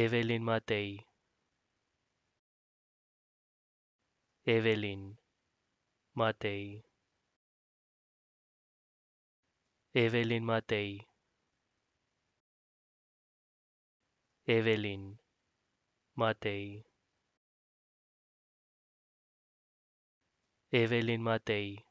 Evelyn Matei. Evelyn Matei. Evelyn Matei. Evelyn Matei. Evelyn Matei.